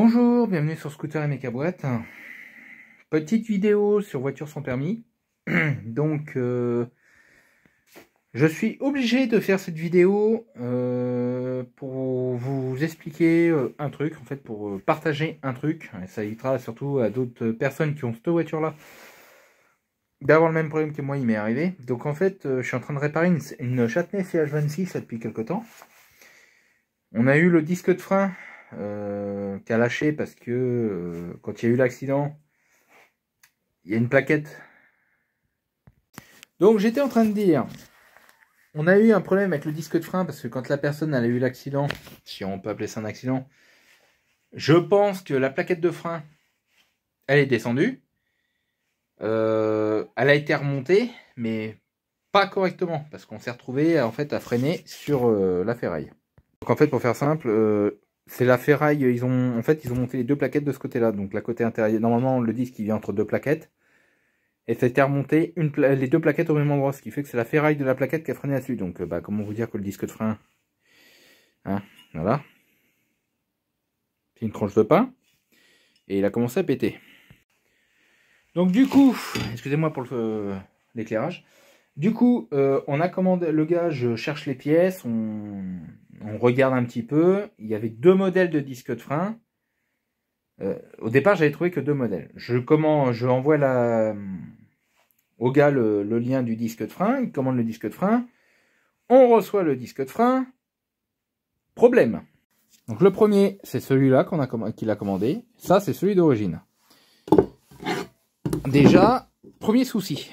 Bonjour, bienvenue sur Scooter et Méca Petite vidéo sur voiture sans permis. Donc, euh, je suis obligé de faire cette vidéo euh, pour vous expliquer euh, un truc, en fait, pour partager un truc. ça évitera surtout à d'autres personnes qui ont cette voiture-là d'avoir le même problème que moi, il m'est arrivé. Donc, en fait, je suis en train de réparer une, une Châtenay CH26 depuis quelques temps. On a eu le disque de frein euh, qu'à lâcher parce que euh, quand il y a eu l'accident, il y a une plaquette. Donc j'étais en train de dire, on a eu un problème avec le disque de frein parce que quand la personne elle a eu l'accident, si on peut appeler ça un accident, je pense que la plaquette de frein, elle est descendue. Euh, elle a été remontée, mais pas correctement, parce qu'on s'est retrouvé en fait à freiner sur la ferraille. Donc en fait, pour faire simple, c'est la ferraille, ils ont, en fait, ils ont monté les deux plaquettes de ce côté-là. Donc, la côté intérieure. normalement, le disque, il vient entre deux plaquettes. Et c'était remonté une pla... les deux plaquettes au même endroit, ce qui fait que c'est la ferraille de la plaquette qui a freiné là-dessus. Donc, euh, bah, comment vous dire que le disque de frein, hein, voilà. C'est une tranche de pain. Et il a commencé à péter. Donc, du coup, excusez-moi pour l'éclairage. Du coup, euh, on a commandé le gars, je cherche les pièces, on, regarde un petit peu. Il y avait deux modèles de disque de frein. Euh, au départ, j'avais trouvé que deux modèles. Je commande, je envoie euh, au gars le, lien du disque de frein. Il commande le disque de frein. On reçoit le disque de frein. Problème. Donc le premier, c'est celui-là qu'on a qu'il a commandé. Ça, c'est celui d'origine. Déjà, premier souci.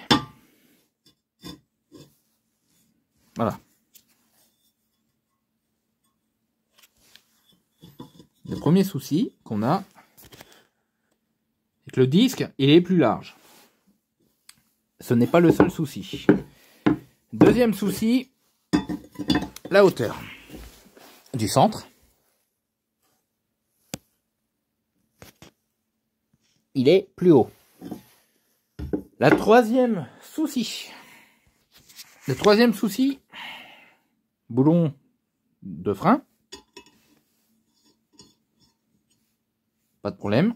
Voilà. Le premier souci qu'on a, c'est que le disque, il est plus large. Ce n'est pas le seul souci. Deuxième souci, la hauteur du centre. Il est plus haut. La troisième souci, le troisième souci, boulon de frein. Pas de problème.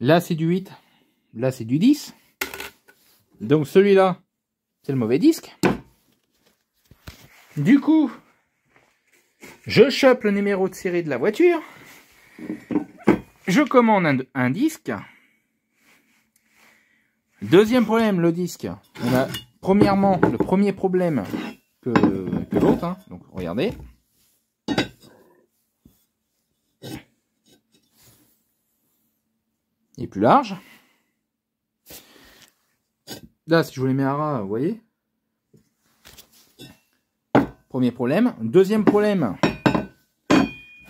Là, c'est du 8. Là, c'est du 10. Donc celui-là, c'est le mauvais disque. Du coup, je chope le numéro de série de la voiture je commande un, disque. Deuxième problème, le disque. On a premièrement le premier problème que, l'autre. Hein. Donc regardez. Il est plus large. Là, si je vous les mets à ras, vous voyez. Premier problème. Deuxième problème,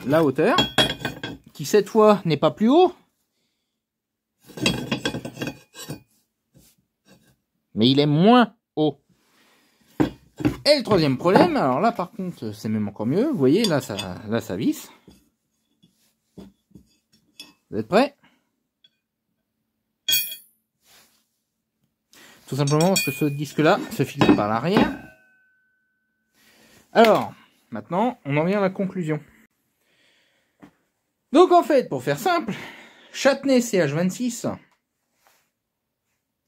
la hauteur qui cette fois n'est pas plus haut, mais il est moins haut. Et le troisième problème, alors là par contre c'est même encore mieux, vous voyez là ça, là, ça visse. Vous êtes prêts Tout simplement parce que ce disque là se fixe par l'arrière. Alors, maintenant on en vient à la conclusion. Donc en fait, pour faire simple, Châtenay CH26,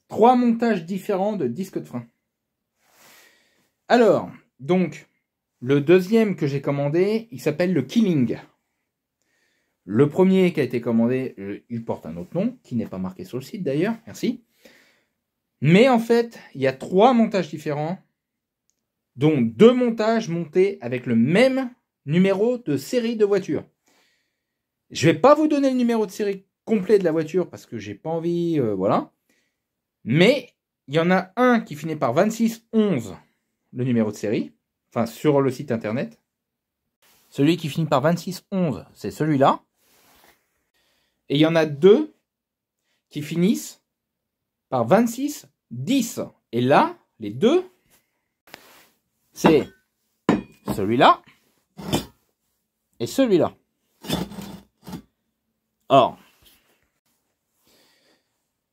trois montages différents de disques de frein. Alors, donc, le deuxième que j'ai commandé, il s'appelle le Killing. Le premier qui a été commandé, euh, il porte un autre nom, qui n'est pas marqué sur le site d'ailleurs, merci. Mais en fait, il y a trois montages différents, dont deux montages montés avec le même numéro de série de voiture. Je vais pas vous donner le numéro de série complet de la voiture parce que j'ai pas envie, euh, voilà. Mais il y en a un qui finit par 2611, le numéro de série, enfin sur le site internet. Celui qui finit par 2611, c'est celui-là. Et il y en a deux qui finissent par 2610. Et là, les deux, c'est celui-là et celui-là. Or,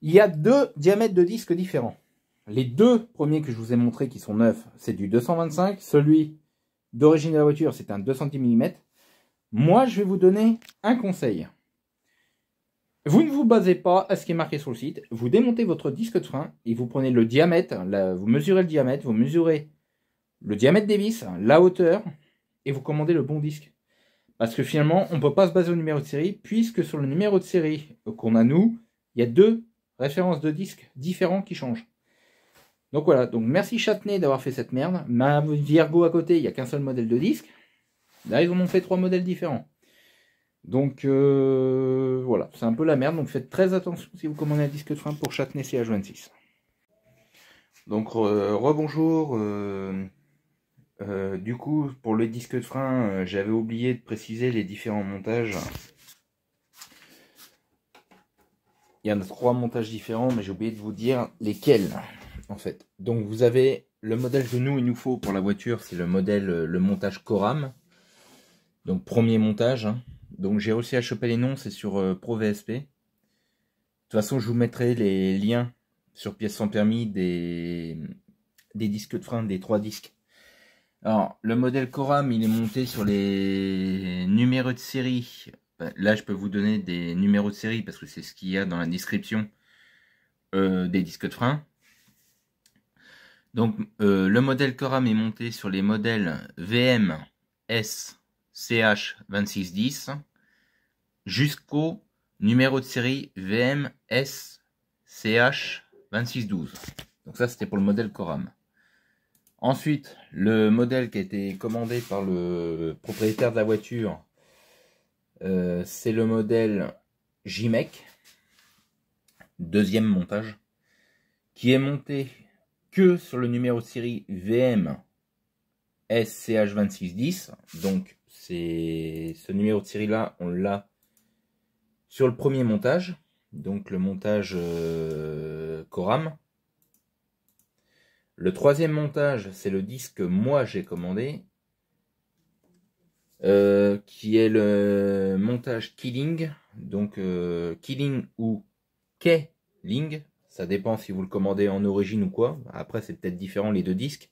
il y a deux diamètres de disques différents. Les deux premiers que je vous ai montrés qui sont neufs, c'est du 225. Celui d'origine de la voiture, c'est un 210 mm. Moi, je vais vous donner un conseil. Vous ne vous basez pas à ce qui est marqué sur le site. Vous démontez votre disque de frein et vous prenez le diamètre. vous mesurez le diamètre, vous mesurez le diamètre des vis, la hauteur, et vous commandez le bon disque. Parce que finalement, on ne peut pas se baser au numéro de série, puisque sur le numéro de série qu'on a nous, il y a deux références de disques différents qui changent. Donc voilà, donc merci Châtenay d'avoir fait cette merde. Ma Virgo à côté, il n'y a qu'un seul modèle de disque. Là, ils en ont fait trois modèles différents. Donc euh, voilà, c'est un peu la merde. Donc faites très attention si vous commandez un disque de frein pour Châtenay CH26. Donc rebonjour. Euh, euh, du coup, pour le disque de frein, euh, j'avais oublié de préciser les différents montages. Il y en a trois montages différents, mais j'ai oublié de vous dire lesquels, en fait. Donc, vous avez le modèle que nous, il nous faut pour la voiture, c'est le modèle, euh, le montage Coram. Donc, premier montage. Hein. Donc, j'ai réussi à choper les noms, c'est sur Pro ProVSP. De toute façon, je vous mettrai les liens sur pièces sans permis des, des disques de frein, des trois disques alors, le modèle Coram, il est monté sur les numéros de série. Ben, là, je peux vous donner des numéros de série parce que c'est ce qu'il y a dans la description euh, des disques de frein. Donc, euh, le modèle Coram est monté sur les modèles VM, sch 2610 jusqu'au numéro de série VM, sch 2612 Donc ça, c'était pour le modèle Coram. Ensuite, le modèle qui a été commandé par le propriétaire de la voiture, euh, c'est le modèle JMEC, deuxième montage, qui est monté que sur le numéro de série VM SCH2610. Donc c'est ce numéro de série là, on l'a sur le premier montage, donc le montage euh, Coram. Le troisième montage, c'est le disque que moi j'ai commandé, euh, qui est le montage Killing, donc euh, Killing ou k ça dépend si vous le commandez en origine ou quoi, après c'est peut-être différent les deux disques,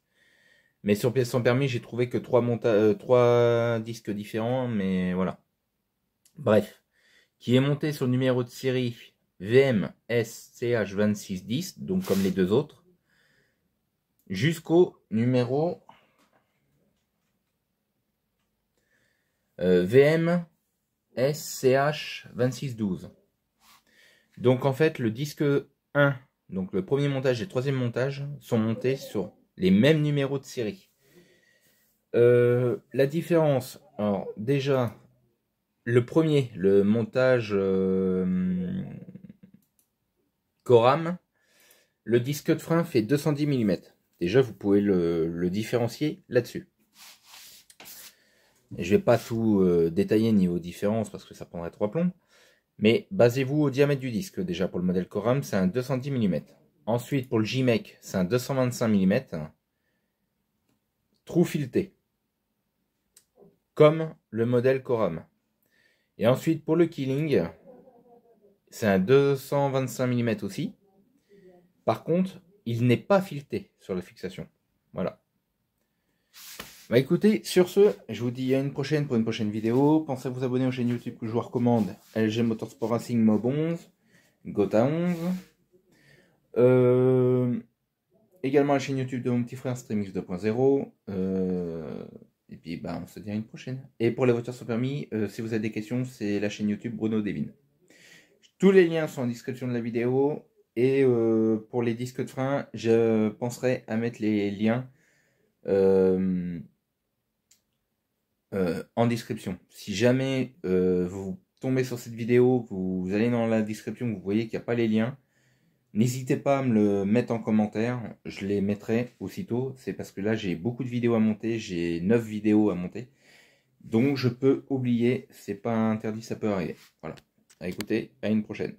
mais sur pièce sans permis j'ai trouvé que trois, euh, trois disques différents, mais voilà. Bref, qui est monté sur le numéro de série VMSCH2610, donc comme les deux autres, jusqu'au numéro euh, VM SCH 2612. Donc en fait, le disque 1, donc le premier montage et le troisième montage, sont montés sur les mêmes numéros de série. Euh, la différence, alors déjà, le premier, le montage euh, Coram, le disque de frein fait 210 mm. Déjà, vous pouvez le, différencier là-dessus. Je ne vais pas tout euh, détailler niveau différence parce que ça prendrait trois plombs. Mais basez-vous au diamètre du disque. Déjà pour le modèle Coram, c'est un 210 mm. Ensuite pour le JMEC, c'est un 225 mm. Trou fileté. Comme le modèle Coram. Et ensuite pour le Killing, c'est un 225 mm aussi. Par contre, il n'est pas fileté sur la fixation. Voilà. Bah écoutez, sur ce, je vous dis à une prochaine pour une prochaine vidéo. Pensez à vous abonner aux chaînes YouTube que je vous recommande. LG Motorsport Racing Mob 11, Gota 11. également la chaîne YouTube de mon petit frère Streamix 2.0. Euh, et puis bah, on se dit à une prochaine. Et pour les voitures sans permis, euh, si vous avez des questions, c'est la chaîne YouTube Bruno Devine. Tous les liens sont en description de la vidéo. Et euh, pour les disques de frein, je penserai à mettre les liens euh, euh, en description. Si jamais vous tombez sur cette vidéo, vous allez dans la description, vous voyez qu'il n'y a pas les liens, n'hésitez pas à me le mettre en commentaire. Je les mettrai aussitôt. C'est parce que là, j'ai beaucoup de vidéos à monter. J'ai 9 vidéos à monter. Donc, je peux oublier. C'est pas interdit, ça peut arriver. Voilà. À écouter. À une prochaine.